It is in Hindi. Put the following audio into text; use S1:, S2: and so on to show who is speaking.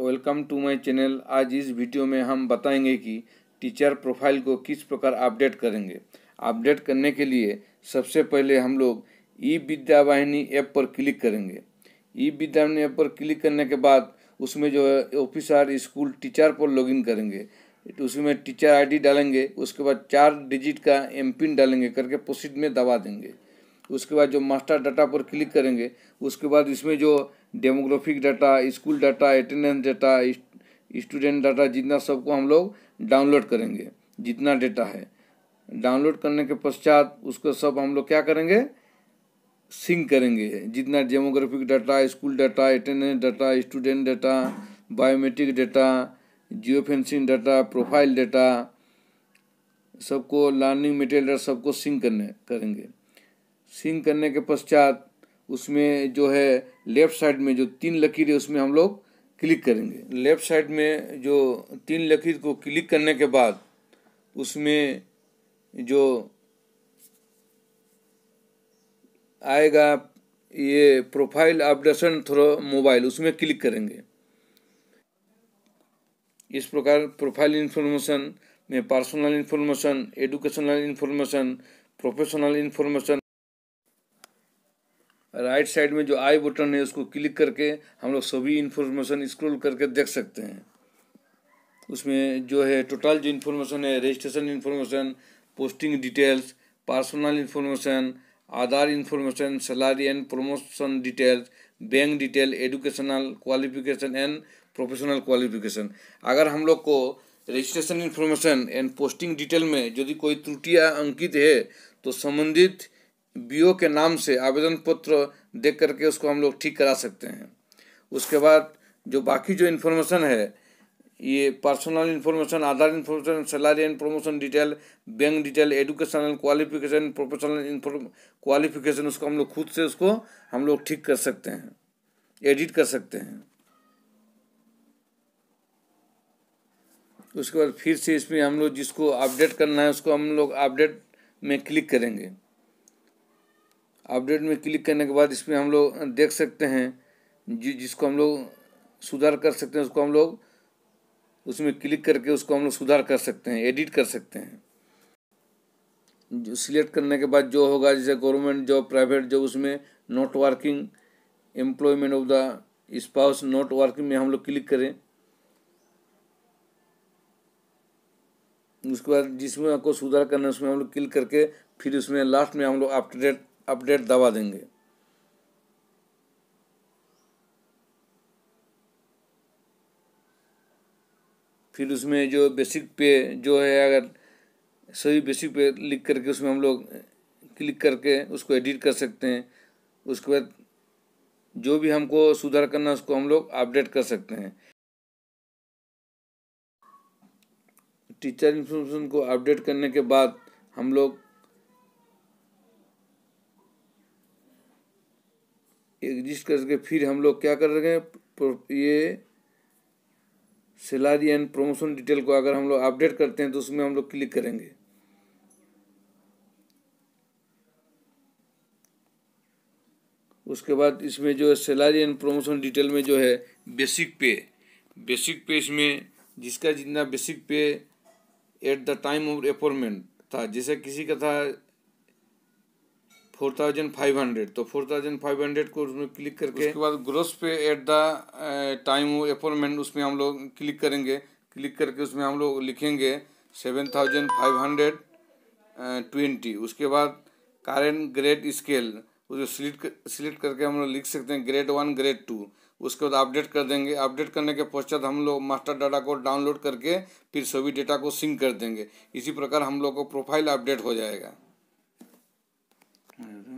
S1: वेलकम टू माय चैनल आज इस वीडियो में हम बताएंगे कि टीचर प्रोफाइल को किस प्रकार अपडेट करेंगे अपडेट करने के लिए सबसे पहले हम लोग ई विद्यावाहिनी ऐप पर क्लिक करेंगे ई विद्यावाहिनी ऐप पर क्लिक करने के बाद उसमें जो है ऑफिसर स्कूल टीचर पर लॉगिन करेंगे उसमें टीचर आईडी डालेंगे उसके बाद चार डिजिट का एम पिन डालेंगे करके प्रोसीड में दबा देंगे उसके बाद जो मास्टर डाटा पर क्लिक करेंगे उसके बाद इसमें जो demographic data school data attendance data student data जितना सबको हम लोग डाउनलोड करेंगे जितना डाटा है डाउनलोड करने के पश्चात उसको सब हम लोग क्या करेंगे सिंक करेंगे जितना demographic data school data attendance data student data biometric data geo fencing data profile data सबको लर्निंग मटेरियल सबको सिंक करने करेंगे सिंक करने के पश्चात उसमें जो है लेफ़्ट साइड में जो तीन लकीर है उसमें हम लोग क्लिक करेंगे लेफ़्ट साइड में जो तीन लकीर को क्लिक करने के बाद उसमें जो आएगा ये प्रोफाइल अपडेशन थ्रो मोबाइल उसमें क्लिक करेंगे इस प्रकार प्रोफाइल इन्फॉर्मेशन में personal information educational information professional information right side में जो आई बटन है उसको क्लिक करके हम लोग सभी इन्फॉर्मेशन स्क्रॉल करके देख सकते हैं उसमें जो है टोटल जो इन्फॉर्मेशन है registration information posting details personal information Aadhaar information salary and promotion details bank detail educational qualification and professional qualification अगर हम लोग को registration information and posting detail में यदि कोई त्रुटियाँ अंकित है तो संबंधित बीओ के नाम से आवेदन पत्र देख करके उसको हम लोग ठीक करा सकते हैं उसके बाद जो बाकी जो इन्फॉर्मेशन है ये personal information Aadhaar information salary and promotion detail bank detail educational qualification professional inform qualification उसको हम लोग खुद से उसको हम लोग ठीक कर सकते हैं एडिट कर सकते हैं उसके बाद फिर से इसमें हम लोग जिसको अपडेट करना है उसको हम लोग अपडेट में क्लिक करेंगे अपडेट में क्लिक करने के बाद इसमें हम लोग देख सकते हैं जि जिसको हम लोग सुधार कर सकते हैं उसको हम लोग उसमें क्लिक करके उसको हम लोग सुधार कर सकते हैं एडिट कर सकते हैं जो सिलेक्ट करने के बाद जो होगा जैसे गवर्नमेंट जॉब प्राइवेट जॉब उसमें not working employment of the spouse not working में हम लोग क्लिक करें उसके बाद जिसमें आपको सुधार करना है उसमें हम लोग क्लिक करके फिर उसमें लास्ट में हम लोग अपडेट अपडेट दबा देंगे फिर उसमें जो बेसिक पे जो है अगर सभी बेसिक पे लिख करके उसमें हम लोग क्लिक करके उसको एडिट कर सकते हैं उसके बाद जो भी हमको सुधार करना उसको हम लोग अपडेट कर सकते हैं टीचर इंफॉर्मेशन को अपडेट करने के बाद हम लोग एग्जिस्ट करके फिर हम लोग क्या कर रहे हैं ये सैलरी एंड प्रमोशन डिटेल को अगर हम लोग अपडेट करते हैं तो उसमें हम लोग क्लिक करेंगे उसके बाद इसमें जो है सैलरी एंड प्रमोशन डिटेल में जो है बेसिक पे बेसिक पे इसमें जिसका जितना basic pay at the time of appointment था जैसे किसी का था फोर थाउजेंड फाइव हंड्रेड तो फोर थाउजेंड फाइव हंड्रेड को उसमें क्लिक करके उसके बाद ग्रोस पे एट द टाइम अपॉइंटमेंट उसमें हम लोग क्लिक करेंगे क्लिक करके उसमें हम लोग लिखेंगे seven thousand five hundred eh, twenty उसके बाद करेंट ग्रेड स्केल उसे सिलेक्ट सिलेक्ट करके हम लोग लिख सकते हैं ग्रेड वन ग्रेड टू उसके बाद अपडेट कर देंगे अपडेट करने के पश्चात हम लोग मास्टर डाटा को डाउनलोड करके फिर सभी डेटा को सिंक कर देंगे इसी प्रकार हम लोग को प्रोफाइल अपडेट हो जाएगा Aynen